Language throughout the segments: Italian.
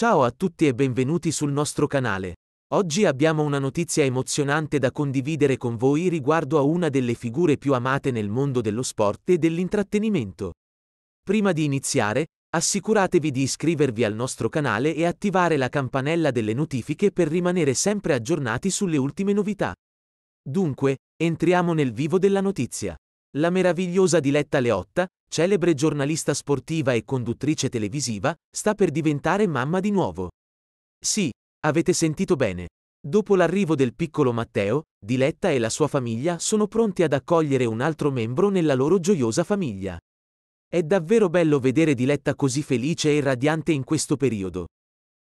Ciao a tutti e benvenuti sul nostro canale. Oggi abbiamo una notizia emozionante da condividere con voi riguardo a una delle figure più amate nel mondo dello sport e dell'intrattenimento. Prima di iniziare, assicuratevi di iscrivervi al nostro canale e attivare la campanella delle notifiche per rimanere sempre aggiornati sulle ultime novità. Dunque, entriamo nel vivo della notizia. La meravigliosa Diletta Leotta, celebre giornalista sportiva e conduttrice televisiva, sta per diventare mamma di nuovo. Sì, avete sentito bene. Dopo l'arrivo del piccolo Matteo, Diletta e la sua famiglia sono pronti ad accogliere un altro membro nella loro gioiosa famiglia. È davvero bello vedere Diletta così felice e radiante in questo periodo.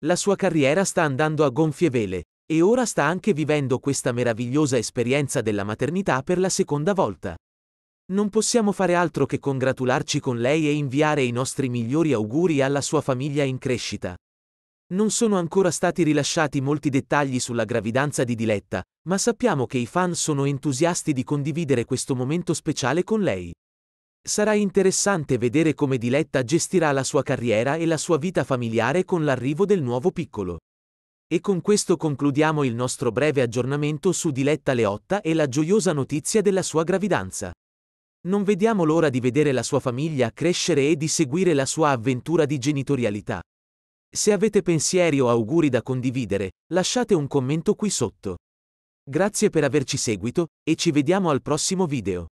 La sua carriera sta andando a gonfie vele, e ora sta anche vivendo questa meravigliosa esperienza della maternità per la seconda volta. Non possiamo fare altro che congratularci con lei e inviare i nostri migliori auguri alla sua famiglia in crescita. Non sono ancora stati rilasciati molti dettagli sulla gravidanza di Diletta, ma sappiamo che i fan sono entusiasti di condividere questo momento speciale con lei. Sarà interessante vedere come Diletta gestirà la sua carriera e la sua vita familiare con l'arrivo del nuovo piccolo. E con questo concludiamo il nostro breve aggiornamento su Diletta Leotta e la gioiosa notizia della sua gravidanza. Non vediamo l'ora di vedere la sua famiglia crescere e di seguire la sua avventura di genitorialità. Se avete pensieri o auguri da condividere, lasciate un commento qui sotto. Grazie per averci seguito, e ci vediamo al prossimo video.